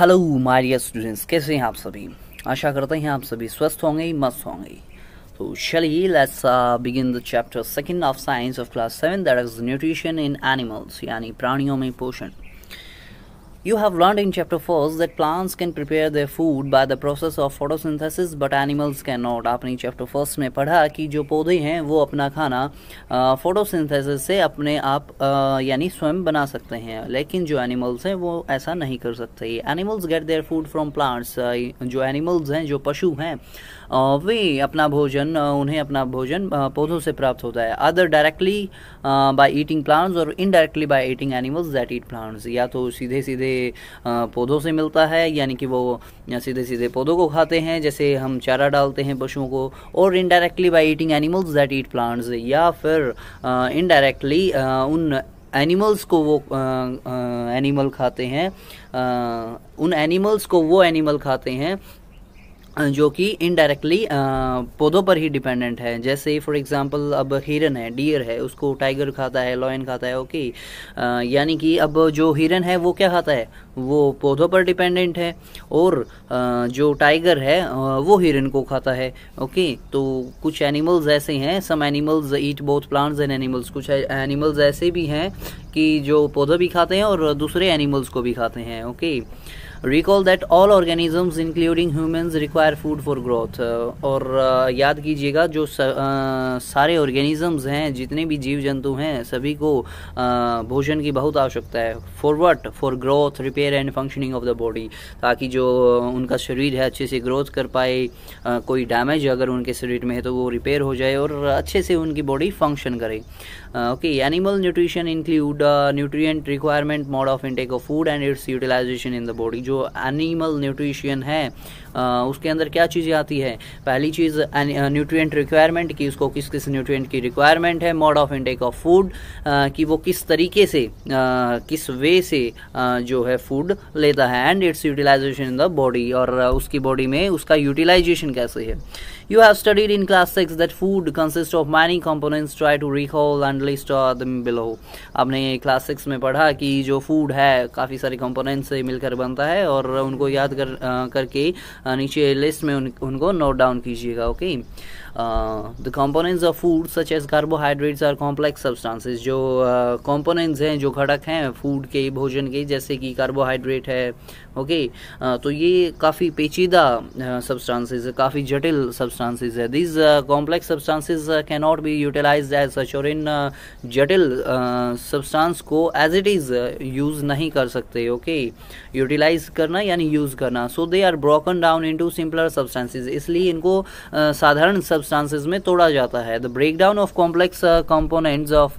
Hello Maria students कैसे हैं आप सभी आशा करते हैं आप सभी स्वस्थ होंगे मस्त होंगे तो चलिए let's begin the chapter second of science of class seven that is nutrition in animals यानी प्राणियों में पोषण You have learned in chapter 1 that plants can prepare their food by the process of photosynthesis but animals cannot. आपने chapter first में पढ़ा कि जो पौधे हैं वो अपना खाना photosynthesis से अपने आप यानी स्वयं बना सकते हैं लेकिन जो animals हैं वो ऐसा नहीं कर सकते animals get their food from plants जो animals हैं जो पशु हैं वे अपना भोजन उन्हें अपना भोजन पौधों से प्राप्त होता है other directly by eating plants और indirectly by eating animals that eat plants या तो सीधे सीधे पौधों से मिलता है यानी कि वो सीधे सीधे पौधों को खाते हैं जैसे हम चारा डालते हैं पशुओं को और indirectly by eating animals that eat plants या फिर इनडायरेक्टली उन एनिमल्स को वो एनिमल खाते हैं उन एनिमल्स को वो एनिमल खाते हैं जो कि इनडायरेक्टली पौधों पर ही डिपेंडेंट है जैसे फॉर एग्जांपल अब हिरन है डियर है उसको टाइगर खाता है लॉयन खाता है ओके यानी कि अब जो हिरन है वो क्या खाता है वो पौधों पर डिपेंडेंट है और आ, जो टाइगर है वो हिरन को खाता है ओके तो कुछ एनिमल्स ऐसे हैं some animals eat both plants and animals कुछ एनिमल्स ऐसे भी हैं कि जो पौधे भी खाते हैं और दूसरे एनिमल्स को भी खाते हैं okay recall that all organisms including humans require food for growth और uh, याद कीजिएगा जो स, आ, uh, सारे ऑर्गेनिजम्स हैं जितने भी जीव जंतु हैं सभी को uh, भोजन की बहुत आवश्यकता है for what for growth repair and functioning of the body ताकि जो उनका शरीर है अच्छे से ग्रोथ कर पाए आ, कोई डैमेज अगर उनके शरीर में है तो वो रिपेयर हो जाए और अच्छे से उनकी बॉडी फंक्शन करे okay uh, animal nutrition include uh, nutrient requirement mode of intake of food and its utilization in the body जो एनिमल न्यूट्रिशन है uh, उसके अंदर क्या चीज़ें आती है पहली चीज़ न्यूट्रिएंट रिक्वायरमेंट कि उसको किस किस न्यूट्रिएंट की रिक्वायरमेंट है mode of intake of food कि वो किस तरीके से आ, किस वे से आ, जो है फूड लेता है and its utilization in the body और उसकी बॉडी में उसका यूटिलाइजेशन कैसे है you have studied in class six that food consist of many components try to recall and list below आपने क्लास सिक्स में पढ़ा कि जो फूड है काफ़ी सारे कंपोनेंट से मिलकर बनता है और उनको याद कर करके नीचे लिस्ट में उन, उनको नोट डाउन कीजिएगा okay Uh, the components of food such as carbohydrates are complex substances जो components हैं जो घटक हैं food के भोजन के जैसे कि carbohydrate है ओके okay? uh, तो ये काफ़ी पेचीदा substances है काफ़ी जटिल substances है these uh, complex substances uh, cannot be utilized as such और इन uh, जटिल uh, substance को as it is uh, use नहीं कर सकते ओके okay? utilize करना यानी use करना so they are broken down into simpler substances इसलिए इनको uh, साधारण substances सब्सटेंसेज में तोड़ा जाता है the breakdown of complex components of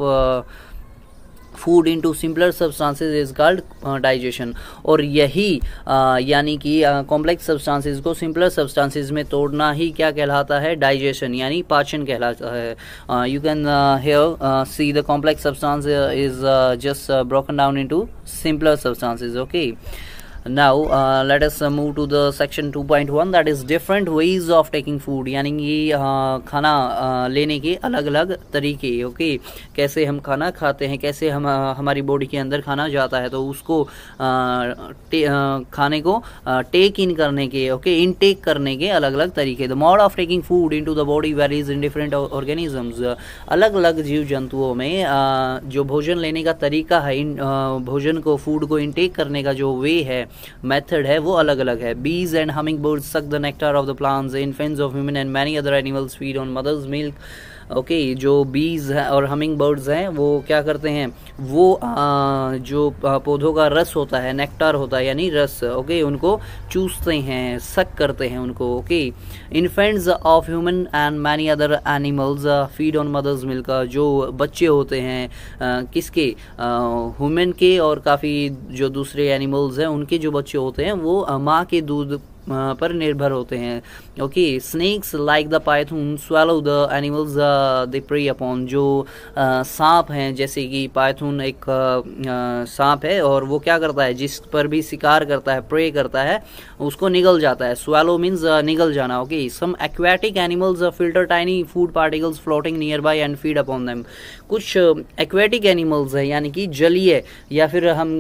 food into simpler substances is called digestion और यही uh, यानी कि कॉम्प्लेक्स uh, सब्सटांसिस को सिंपलर सब्सटांसिस में तोड़ना ही क्या कहलाता है डाइजेशन यानी पाचन कहलाता है you can here see the complex substance is just broken down into simpler substances okay now let uh, let move to the section the section 2.1 that is different ways of taking food यानी कि uh, खाना uh, लेने के अलग अलग तरीके okay okay? कैसे हम खाना खाते हैं कैसे हम हमारी बॉडी के अंदर खाना जाता है तो उसको खाने को टेक इन करने के ओके okay? इनटेक करने के अलग अलग तरीके the mode of taking food into the body varies in different organisms अलग अलग जीव जंतुओं में जो भोजन लेने का तरीका है इन भोजन को फूड को इनटेक करने का जो वे है मेथड है वो अलग अलग है bees and hummingbird suck the nectar of the plants infants of human and many other animals feed on mother's milk okay जो बीज है और हमिंग बर्ड्स हैं वो क्या करते हैं वो आ, जो पौधों का रस होता है नेक्टार होता है यानी रस ओके उनको चूसते हैं सक करते हैं उनको okay infants of human and many other animals feed on mother's milk जो बच्चे होते हैं आ, किसके ह्यूमन के और काफ़ी जो दूसरे एनिमल्स हैं उनके जो बच्चे होते हैं वो माँ के दूध पर निर्भर होते हैं okay snakes like the python swallow the animals the prey upon जो सांप हैं जैसे कि पाइथून एक सांप है और वो क्या करता है जिस पर भी शिकार करता है प्रे करता है उसको निगल जाता है स्वेलो मीन्स निगल जाना okay some aquatic animals filter tiny food particles floating nearby and feed upon them कुछ एक्वेटिक एनिमल्स हैं यानी कि जलीय या फिर हम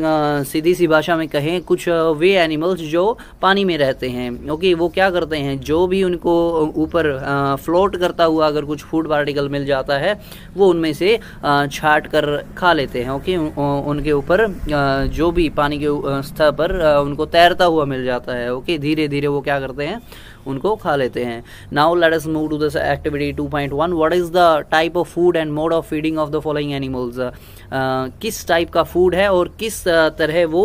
सीधी सी भाषा में कहें कुछ वे एनिमल्स जो पानी में रहते हैं हैं ओके वो क्या करते हैं जो भी उनको ऊपर फ्लोट करता हुआ अगर कुछ फूड पार्टिकल मिल जाता है वो उनमें से छाट कर खा लेते हैं ओके उनके ऊपर जो भी पानी के स्तर पर उनको तैरता हुआ मिल जाता है ओके धीरे धीरे वो क्या करते हैं उनको खा लेते हैं now let us move to this activity 2.1 what is the type of food and mode of feeding of the following animals किस टाइप का फूड है और किस uh, तरह वो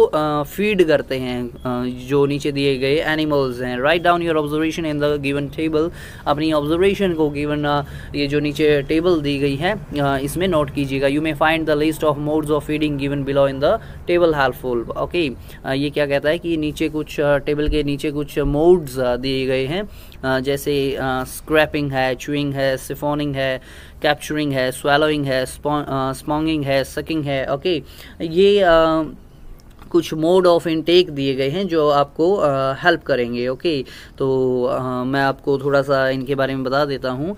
फीड uh, करते हैं uh, जो नीचे दिए गए एनिमल्स हैं write down your observation in the given table अपनी ऑब्जर्वेशन को गिवन uh, ये जो नीचे टेबल दी गई है uh, इसमें नोट कीजिएगा you may find the list of modes of feeding given below in the table helpful okay ये क्या कहता है कि नीचे कुछ टेबल uh, के नीचे कुछ मोड्स uh, दिए गए हैं हैं जैसे स्क्रैपिंग है चुइंग है सिफोनिंग है कैप्चरिंग है स्वेलोइंग है स्पॉन्गिंग है सकिंग है ओके ये कुछ मोड ऑफ इनटेक दिए गए हैं जो आपको हेल्प करेंगे ओके तो आ, मैं आपको थोड़ा सा इनके बारे में बता देता हूँ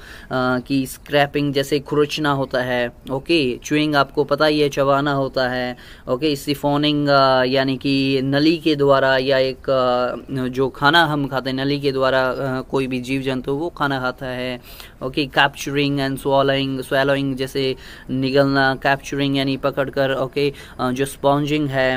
कि स्क्रैपिंग जैसे खुरचना होता है ओके चुइंग आपको पता ही है चबाना होता है ओके सिफोनिंग यानी कि नली के द्वारा या एक आ, जो खाना हम खाते हैं नली के द्वारा आ, कोई भी जीव जंतु वो खाना खाता है okay capturing and swallowing swallowing जैसे निगलना कैप्चरिंग यानी पकड़ कर ओके जो स्पॉन्जिंग है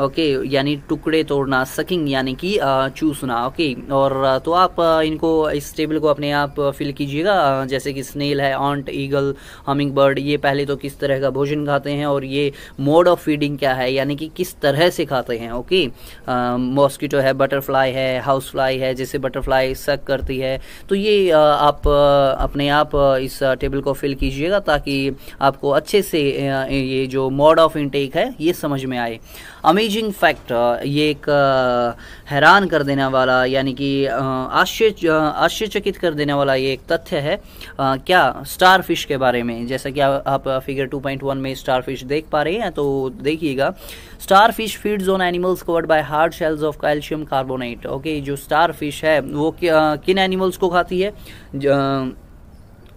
ओके यानी टुकड़े तोड़ना सकिंग यानी कि चूसना ओके और तो आप इनको इस टेबल को अपने आप फिल कीजिएगा जैसे कि स्नेल है ऑन्ट ईगल हमिंग बर्ड ये पहले तो किस तरह का भोजन खाते हैं और ये मोड ऑफ फीडिंग क्या है यानी कि किस तरह से खाते हैं ओके मॉस्किटो है बटरफ्लाई है हाउस फ्लाई है जैसे बटरफ्लाई सक करती है तो ये आप अपने आप इस टेबल को फिल कीजिएगा ताकि आपको अच्छे से ये जो मोड ऑफ इनटेक है ये समझ में आए अमीर अमेजिंग फैक्ट uh, ये एक uh, हैरान कर देने वाला यानी कि uh, आश्चर्य आश्चर्यचकित कर देने वाला ये एक तथ्य है आ, क्या स्टार फिश के बारे में जैसा कि आ, आप फिगर 2.1 में स्टार फिश देख पा रहे हैं तो देखिएगा starfish feeds on animals covered by hard shells of calcium carbonate okay जो स्टार फिश है वो कि, आ, किन एनिमल्स को खाती है ज, आ,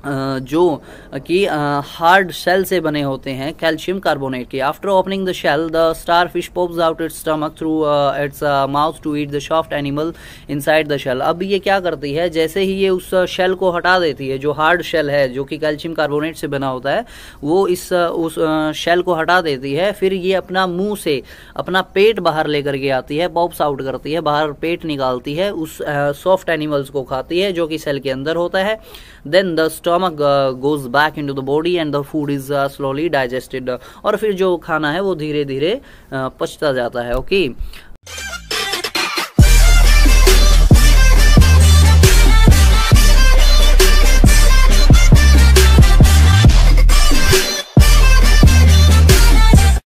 जो कि हार्ड शेल से बने होते हैं कैल्शियम कार्बोनेट के after opening the shell the starfish pops out its stomach through its mouth to eat the soft animal inside the shell अब ये क्या करती है जैसे ही ये उस शेल को हटा देती है जो हार्ड शेल है जो कि कैल्शियम कार्बोनेट से बना होता है वो इस उस शेल को हटा देती है फिर ये अपना मुंह से अपना पेट बाहर लेकर के आती है पॉप्स आउट करती है बाहर पेट निकालती है उस सॉफ्ट एनिमल्स को खाती है जो कि सेल के अंदर होता है then the stomach goes back into the body and the food is slowly digested और फिर जो खाना है वो धीरे धीरे uh, पचता जाता है ओके okay?